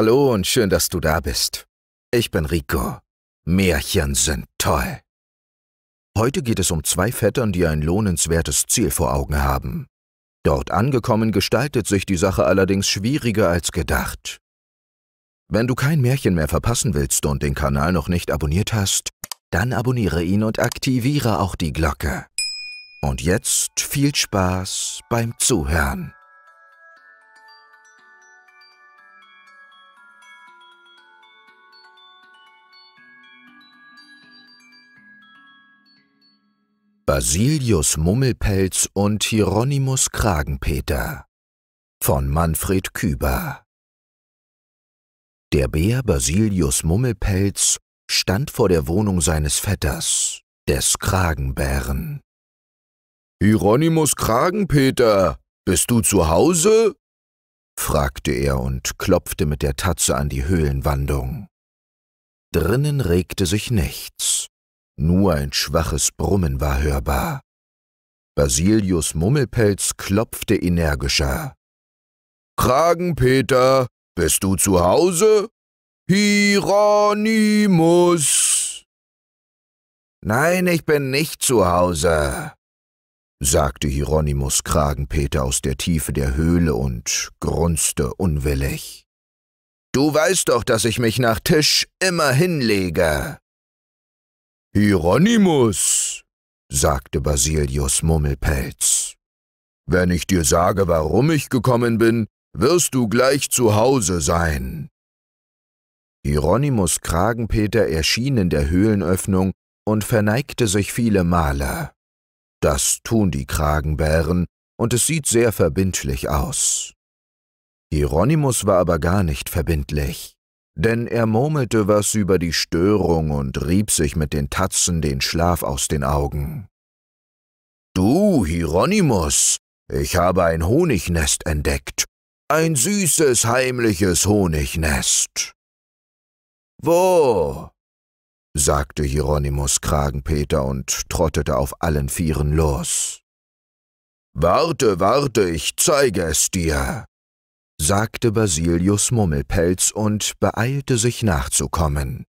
Hallo und schön, dass du da bist. Ich bin Rico. Märchen sind toll. Heute geht es um zwei Vettern, die ein lohnenswertes Ziel vor Augen haben. Dort angekommen gestaltet sich die Sache allerdings schwieriger als gedacht. Wenn du kein Märchen mehr verpassen willst und den Kanal noch nicht abonniert hast, dann abonniere ihn und aktiviere auch die Glocke. Und jetzt viel Spaß beim Zuhören. Basilius Mummelpelz und Hieronymus Kragenpeter von Manfred Küber Der Bär Basilius Mummelpelz stand vor der Wohnung seines Vetters, des Kragenbären. Hieronymus Kragenpeter, bist du zu Hause? fragte er und klopfte mit der Tatze an die Höhlenwandung. Drinnen regte sich nichts. Nur ein schwaches Brummen war hörbar. Basilius Mummelpelz klopfte energischer. Kragenpeter, bist du zu Hause? Hieronymus! Nein, ich bin nicht zu Hause, sagte Hieronymus Kragenpeter aus der Tiefe der Höhle und grunzte unwillig. Du weißt doch, dass ich mich nach Tisch immer hinlege. Hieronymus, sagte Basilius Mummelpelz, wenn ich dir sage, warum ich gekommen bin, wirst du gleich zu Hause sein. Hieronymus Kragenpeter erschien in der Höhlenöffnung und verneigte sich viele Male. Das tun die Kragenbären, und es sieht sehr verbindlich aus. Hieronymus war aber gar nicht verbindlich denn er murmelte was über die Störung und rieb sich mit den Tatzen den Schlaf aus den Augen. Du, Hieronymus, ich habe ein Honignest entdeckt, ein süßes, heimliches Honignest. Wo? sagte Hieronymus Kragenpeter und trottete auf allen Vieren los. Warte, warte, ich zeige es dir sagte Basilius Mummelpelz und beeilte sich nachzukommen.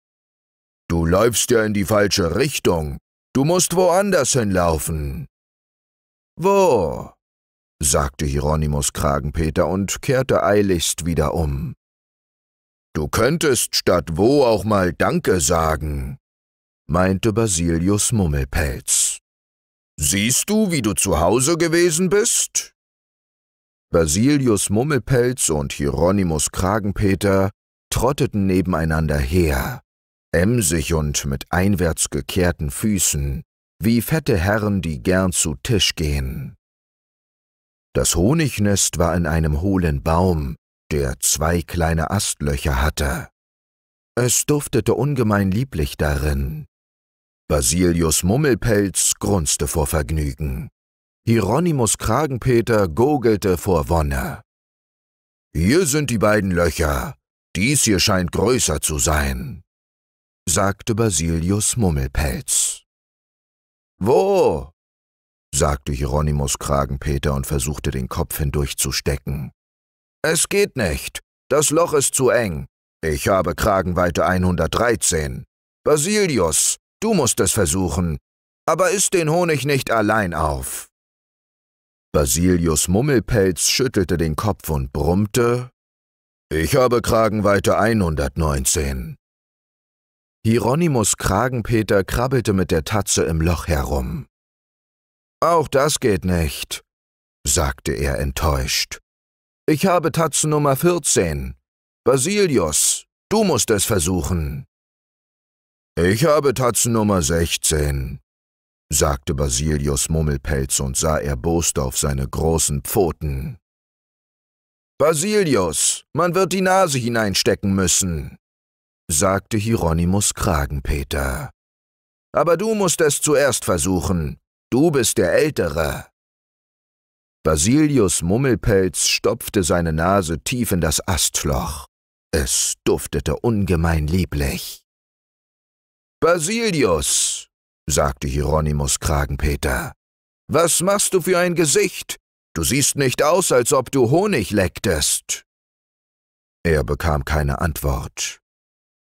Du läufst ja in die falsche Richtung. Du musst woanders hinlaufen. Wo? sagte Hieronymus Kragenpeter und kehrte eiligst wieder um. Du könntest statt wo auch mal Danke sagen, meinte Basilius Mummelpelz. Siehst du, wie du zu Hause gewesen bist? Basilius Mummelpelz und Hieronymus Kragenpeter trotteten nebeneinander her, emsig und mit einwärts gekehrten Füßen, wie fette Herren, die gern zu Tisch gehen. Das Honignest war in einem hohlen Baum, der zwei kleine Astlöcher hatte. Es duftete ungemein lieblich darin. Basilius Mummelpelz grunzte vor Vergnügen. Hieronymus Kragenpeter gurgelte vor Wonne. Hier sind die beiden Löcher. Dies hier scheint größer zu sein, sagte Basilius Mummelpelz. Wo? sagte Hieronymus Kragenpeter und versuchte den Kopf hindurchzustecken. Es geht nicht. Das Loch ist zu eng. Ich habe Kragenweite 113. Basilius, du musst es versuchen. Aber isst den Honig nicht allein auf. Basilius Mummelpelz schüttelte den Kopf und brummte, »Ich habe Kragenweite 119.« Hieronymus Kragenpeter krabbelte mit der Tatze im Loch herum. »Auch das geht nicht«, sagte er enttäuscht. »Ich habe Tatze Nummer 14. Basilius, du musst es versuchen.« »Ich habe Tatze Nummer 16«, sagte Basilius Mummelpelz und sah erbost auf seine großen Pfoten. Basilius, man wird die Nase hineinstecken müssen, sagte Hieronymus Kragenpeter. Aber du musst es zuerst versuchen, du bist der Ältere. Basilius Mummelpelz stopfte seine Nase tief in das Astloch. Es duftete ungemein lieblich. Basilius, sagte Hieronymus Kragenpeter. Was machst du für ein Gesicht? Du siehst nicht aus, als ob du Honig lecktest. Er bekam keine Antwort.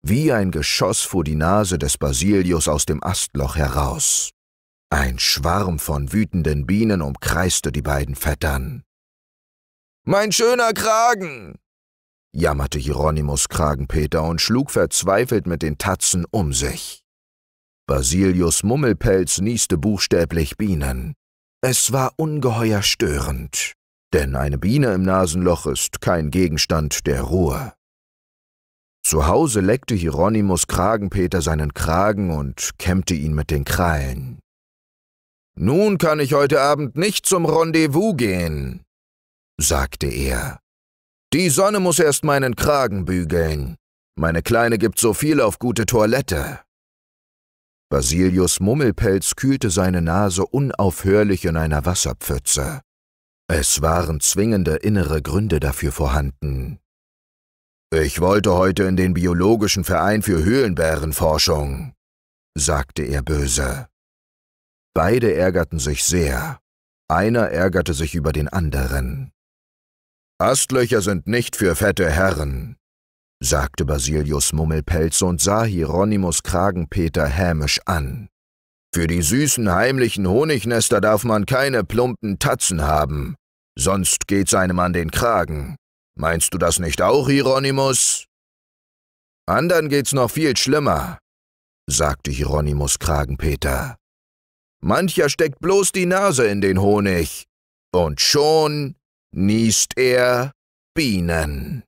Wie ein Geschoss fuhr die Nase des Basilius aus dem Astloch heraus. Ein Schwarm von wütenden Bienen umkreiste die beiden Vettern. Mein schöner Kragen! jammerte Hieronymus Kragenpeter und schlug verzweifelt mit den Tatzen um sich. Basilius Mummelpelz nieste buchstäblich Bienen. Es war ungeheuer störend, denn eine Biene im Nasenloch ist kein Gegenstand der Ruhe. Zu Hause leckte Hieronymus Kragenpeter seinen Kragen und kämmte ihn mit den Krallen. Nun kann ich heute Abend nicht zum Rendezvous gehen, sagte er. Die Sonne muss erst meinen Kragen bügeln. Meine Kleine gibt so viel auf gute Toilette. Basilius Mummelpelz kühlte seine Nase unaufhörlich in einer Wasserpfütze. Es waren zwingende innere Gründe dafür vorhanden. Ich wollte heute in den Biologischen Verein für Höhlenbärenforschung, sagte er böse. Beide ärgerten sich sehr. Einer ärgerte sich über den anderen. Astlöcher sind nicht für fette Herren, sagte Basilius Mummelpelz und sah Hieronymus Kragenpeter hämisch an. Für die süßen heimlichen Honignester darf man keine plumpen Tatzen haben, sonst geht's einem an den Kragen. Meinst du das nicht auch, Hieronymus? Andern geht's noch viel schlimmer, sagte Hieronymus Kragenpeter. Mancher steckt bloß die Nase in den Honig, und schon niest er Bienen.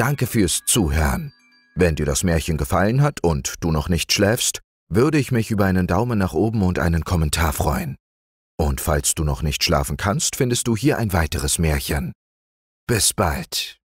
Danke fürs Zuhören. Wenn dir das Märchen gefallen hat und du noch nicht schläfst, würde ich mich über einen Daumen nach oben und einen Kommentar freuen. Und falls du noch nicht schlafen kannst, findest du hier ein weiteres Märchen. Bis bald.